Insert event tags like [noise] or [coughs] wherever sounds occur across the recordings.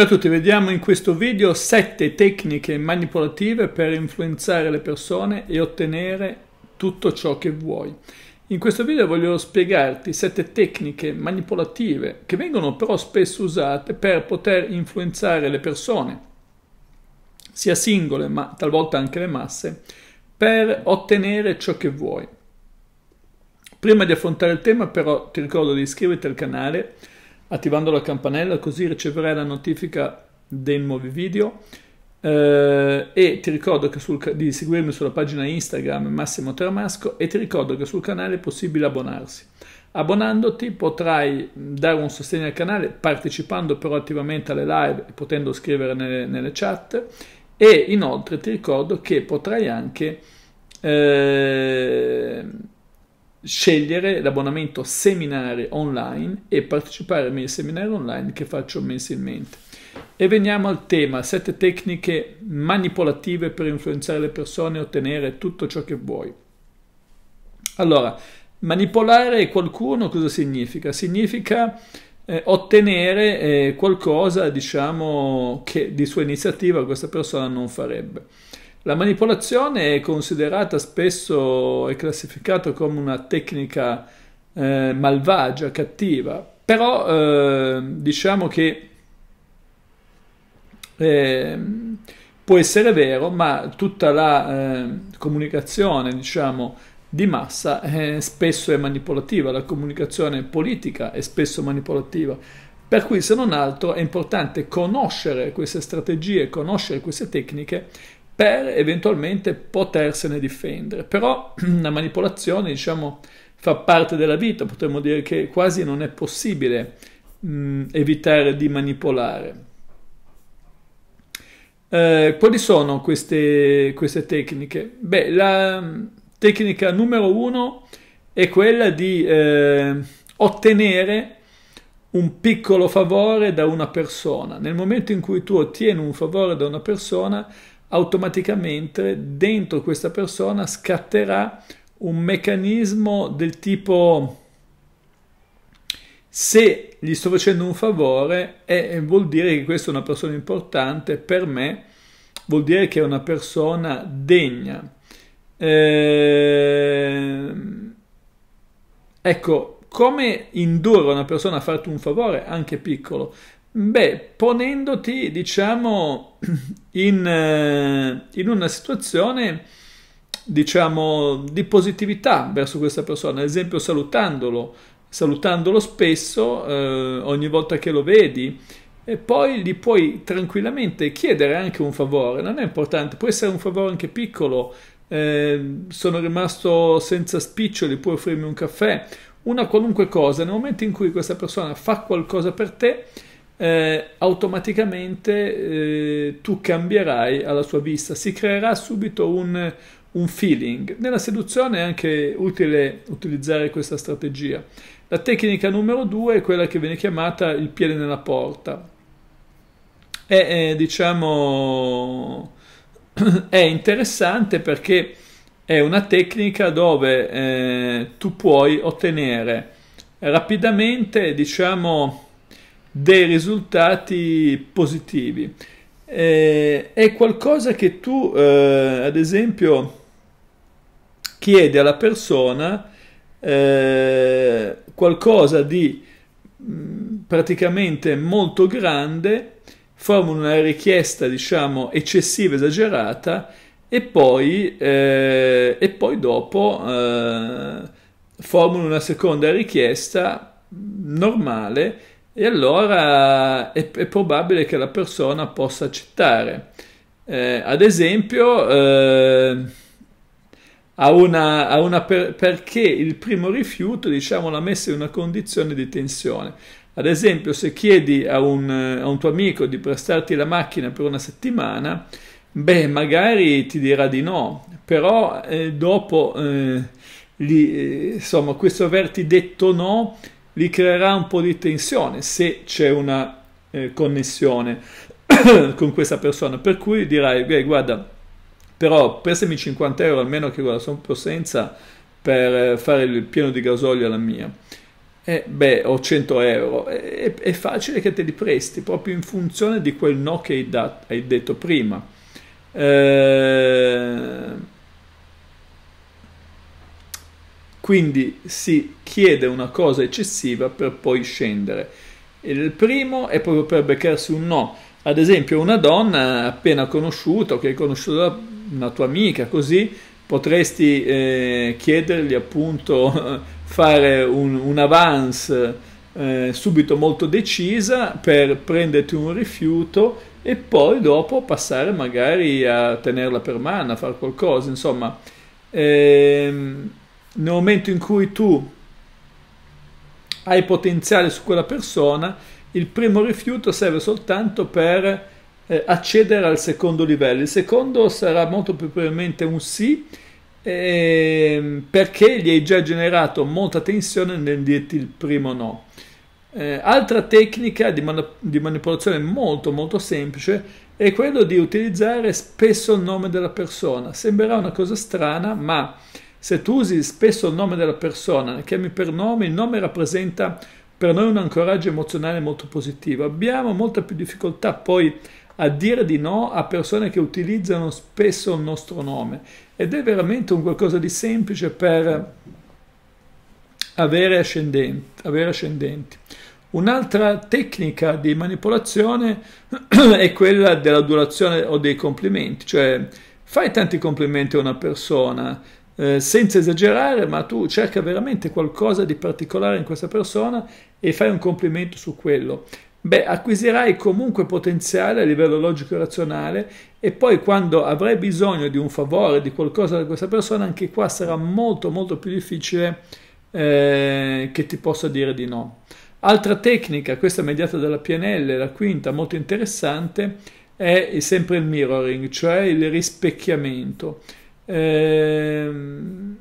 Ciao a tutti, vediamo in questo video 7 tecniche manipolative per influenzare le persone e ottenere tutto ciò che vuoi. In questo video voglio spiegarti 7 tecniche manipolative che vengono però spesso usate per poter influenzare le persone, sia singole ma talvolta anche le masse, per ottenere ciò che vuoi. Prima di affrontare il tema però ti ricordo di iscriverti al canale attivando la campanella così riceverai la notifica dei nuovi video eh, e ti ricordo sul, di seguirmi sulla pagina Instagram Massimo Termasco e ti ricordo che sul canale è possibile abbonarsi. Abbonandoti potrai dare un sostegno al canale partecipando però attivamente alle live e potendo scrivere nelle, nelle chat e inoltre ti ricordo che potrai anche eh, scegliere l'abbonamento seminari online e partecipare ai miei seminari online che faccio mensilmente. E veniamo al tema, sette tecniche manipolative per influenzare le persone e ottenere tutto ciò che vuoi. Allora, manipolare qualcuno cosa significa? Significa eh, ottenere eh, qualcosa, diciamo, che di sua iniziativa questa persona non farebbe. La manipolazione è considerata spesso e classificata come una tecnica eh, malvagia, cattiva, però eh, diciamo che eh, può essere vero, ma tutta la ehm, comunicazione, diciamo, di massa eh, spesso è manipolativa, la comunicazione politica è spesso manipolativa. Per cui se non altro è importante conoscere queste strategie, conoscere queste tecniche per eventualmente potersene difendere. Però [clears throat] la manipolazione, diciamo, fa parte della vita, potremmo dire che quasi non è possibile mh, evitare di manipolare. Eh, quali sono queste, queste tecniche? Beh, la tecnica numero uno è quella di eh, ottenere un piccolo favore da una persona. Nel momento in cui tu ottieni un favore da una persona, automaticamente dentro questa persona scatterà un meccanismo del tipo se gli sto facendo un favore e vuol dire che questa è una persona importante per me, vuol dire che è una persona degna. Eh, ecco, come indurre una persona a farti un favore, anche piccolo? Beh, ponendoti, diciamo, [clears throat] in, eh, in, una situazione, diciamo, di positività verso questa persona, ad esempio salutandolo, salutandolo spesso, eh, ogni volta che lo vedi, e poi gli puoi tranquillamente chiedere anche un favore, non è importante, può essere un favore anche piccolo, eh, sono rimasto senza spiccioli, puoi offrirmi un caffè, una qualunque cosa, nel momento in cui questa persona fa qualcosa per te, eh, automaticamente eh, tu cambierai alla sua vista, si creerà subito un, un feeling. Nella seduzione è anche utile utilizzare questa strategia. La tecnica numero due è quella che viene chiamata il piede nella porta. È, è diciamo, [clears throat] è interessante perché è una tecnica dove eh, tu puoi ottenere rapidamente, diciamo, dei risultati positivi. Eh, è qualcosa che tu, eh, ad esempio, chiedi alla persona eh, qualcosa di mh, mm, praticamente molto grande, formula una richiesta, diciamo, eccessiva, esagerata, e poi, eh, e poi dopo eh, formula una seconda richiesta normale e allora è, è probabile che la persona possa accettare. Eh, ad esempio, eh, a una, a una per, perché il primo rifiuto diciamo, l'ha messa in una condizione di tensione. Ad esempio, se chiedi a un, a un, tuo amico di prestarti la macchina per una settimana, beh, magari ti dirà di no, però eh, dopo eh, gli, eh, insomma, questo averti detto no li creerà un po' di tensione se c'è una eh, connessione [coughs] con questa persona, per cui dirai, beh, guarda, però prestami 50 euro almeno che guarda, sono un po' senza per eh, fare il pieno di gasolio alla mia. Eh, beh, ho 100 euro, è, è, facile che te li presti proprio in funzione di quel no che hai, dat- hai detto prima. Eh, Quindi si chiede una cosa eccessiva per poi scendere. Il primo è proprio per beccarsi un no. Ad esempio una donna appena conosciuta che hai conosciuto una tua amica così potresti eh, chiedergli appunto [laughs] fare un, un avance eh, subito molto decisa per prenderti un rifiuto e poi dopo passare magari a tenerla per mano, a fare qualcosa, insomma. Ehm, nel momento in cui tu hai potenziale su quella persona, il primo rifiuto serve soltanto per eh, accedere al secondo livello. Il secondo sarà molto più probabilmente un sì, eh, perché gli hai già generato molta tensione nel dirti il primo no. Eh, altra tecnica di, man di, manipolazione molto molto semplice è quello di utilizzare spesso il nome della persona. Sembrerà una cosa strana, ma se tu usi spesso il nome della persona, chiami per nome, il nome rappresenta per noi un ancoraggio emozionale molto positivo. Abbiamo molta più difficoltà poi a dire di no a persone che utilizzano spesso il nostro nome ed è veramente un qualcosa di semplice per avere ascendenti. Avere ascendenti. Un'altra tecnica di manipolazione [clears throat] è quella dell'adulazione o dei complimenti, cioè fai tanti complimenti a una persona, eh, senza esagerare, ma tu cerca veramente qualcosa di particolare in questa persona e fai un complimento su quello. Beh, acquisirai comunque potenziale a livello logico e razionale e poi quando avrai bisogno di un favore, di qualcosa da questa persona, anche qua sarà molto molto più difficile eh, che ti possa dire di no. Altra tecnica, questa mediata dalla PNL, la quinta, molto interessante, è sempre il mirroring, cioè il rispecchiamento ehm,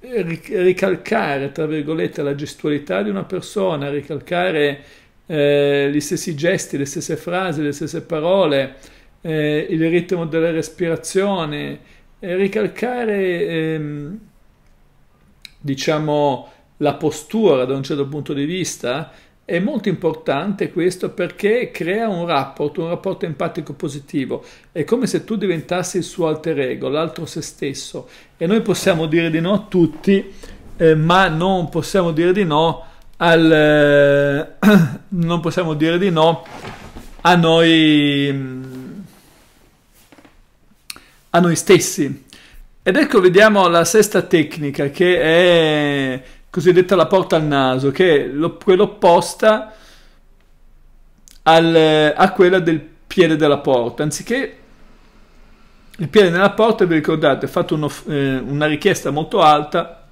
ricalcare, tra virgolette, la gestualità di una persona, ricalcare eh, gli stessi gesti, le stesse frasi, le stesse parole, eh, il ritmo della respirazione, eh, ricalcare, ehm, diciamo, la postura da un certo punto di vista, è molto importante questo perché crea un rapporto, un rapporto empatico positivo. È come se tu diventassi il suo alter ego, l'altro se stesso. E noi possiamo dire di no a tutti, eh, ma non possiamo dire di no al... Eh, [clears throat] non possiamo dire di no a noi... Mm, a noi stessi. Ed ecco vediamo la sesta tecnica che è cosiddetta la porta al naso, che è quella opposta al, a quella del piede della porta. Anziché il piede della porta, vi ricordate, fate uno, eh, una richiesta molto alta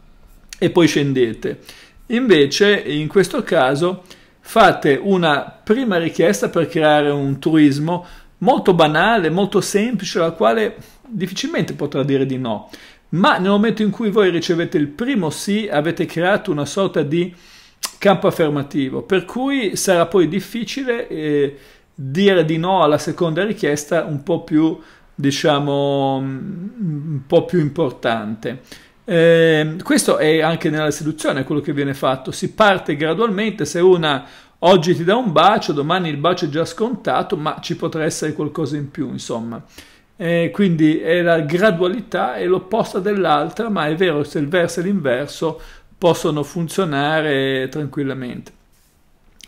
e poi scendete. Invece, in questo caso, fate una prima richiesta per creare un turismo molto banale, molto semplice, alla quale difficilmente potrà dire di no ma nel momento in cui voi ricevete il primo sì avete creato una sorta di campo affermativo, per cui sarà poi difficile eh, dire di no alla seconda richiesta un po' più, diciamo, mm, un po' più importante. Eh, questo è anche nella seduzione quello che viene fatto, si parte gradualmente, se una oggi ti dà un bacio, domani il bacio è già scontato, ma ci potrà essere qualcosa in più, insomma eh, quindi è la gradualità è l'opposta dell'altra, ma è vero se il verso e l'inverso possono funzionare tranquillamente.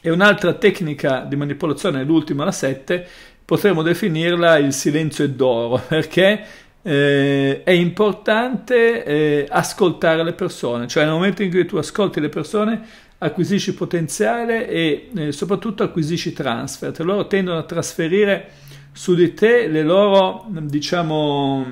E un'altra tecnica di manipolazione, l'ultima, la 7, potremmo definirla il silenzio d'oro, [laughs] perché eh, è importante eh, ascoltare le persone, cioè nel momento in cui tu ascolti le persone acquisisci potenziale e eh, soprattutto acquisisci transfert. Cioè, loro tendono a trasferire su di te le loro, diciamo,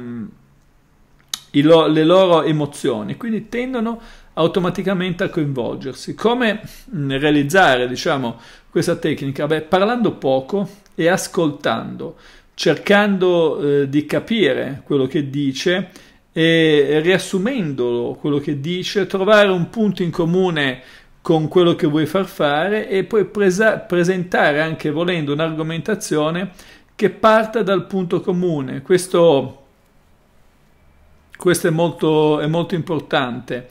lo, le loro emozioni, quindi tendono automaticamente a coinvolgersi. Come mm, realizzare, diciamo, questa tecnica? Beh, parlando poco e ascoltando, cercando eh, di capire quello che dice e riassumendolo quello che dice, trovare un punto in comune con quello che vuoi far fare e poi presa- presentare anche volendo un'argomentazione che parta dal punto comune. Questo, questo è, molto, è, molto, importante.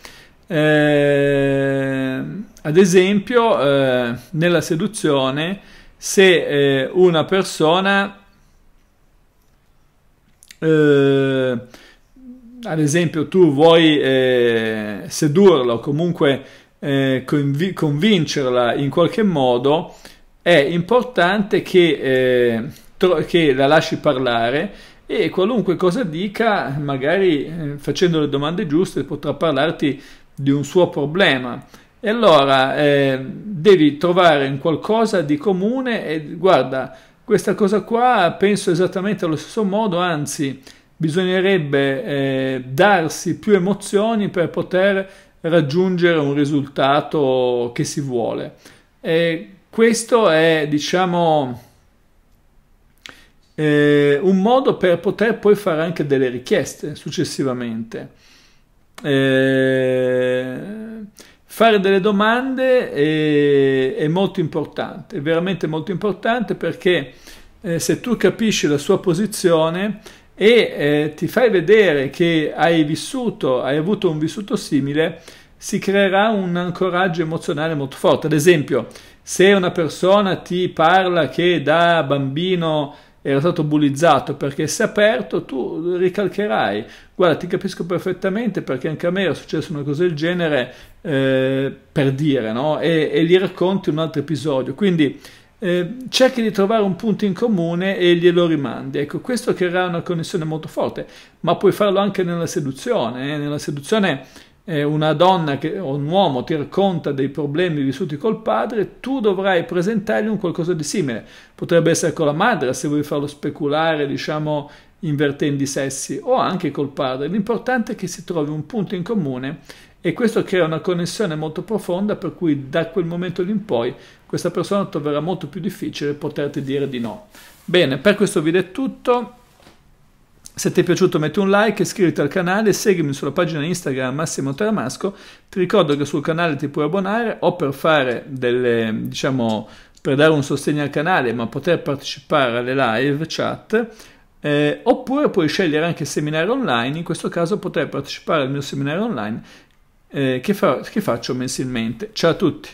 Eh, ad esempio, eh, nella seduzione, se eh, una persona, eh, ad esempio tu vuoi eh, sedurla o comunque eh, conv convincerla in qualche modo, è importante che che la lasci parlare e qualunque cosa dica, magari eh, facendo le domande giuste, potrà parlarti di un suo problema. E allora eh, devi trovare un qualcosa di comune e guarda, questa cosa qua penso esattamente allo stesso modo, anzi bisognerebbe eh, darsi più emozioni per poter raggiungere un risultato che si vuole. E questo è, diciamo, eh, un modo per poter poi fare anche delle richieste successivamente. Eh, fare delle domande è, è, molto importante, è veramente molto importante perché eh, se tu capisci la sua posizione e eh, ti fai vedere che hai vissuto, hai avuto un vissuto simile, si creerà un ancoraggio emozionale molto forte. Ad esempio, se una persona ti parla che da bambino era stato bullizzato perché se aperto tu ricalcherai. Guarda, ti capisco perfettamente perché anche a me era successo una cosa del genere eh, per dire, no? E, e gli racconti un altro episodio. Quindi eh, cerchi di trovare un punto in comune e glielo rimandi. Ecco, questo creerà una connessione molto forte, ma puoi farlo anche nella seduzione. Eh? Nella seduzione eh, una donna che, o un uomo ti racconta dei problemi vissuti col padre, tu dovrai presentargli un qualcosa di simile. Potrebbe essere con la madre, se vuoi farlo speculare, diciamo, invertendo i sessi, o anche col padre. L'importante è che si trovi un punto in comune e questo crea una connessione molto profonda per cui da quel momento in poi questa persona troverà molto più difficile poterti dire di no. Bene, per questo video è tutto. Se ti è piaciuto metti un like, iscriviti al canale, seguimi sulla pagina Instagram Massimo Tramasco. Ti ricordo che sul canale ti puoi abbonare o per fare delle, diciamo, per dare un sostegno al canale, ma poter partecipare alle live chat. Eh, oppure puoi scegliere anche il seminario online, in questo caso potrai partecipare al mio seminario online eh, che, fa che faccio mensilmente. Ciao a tutti!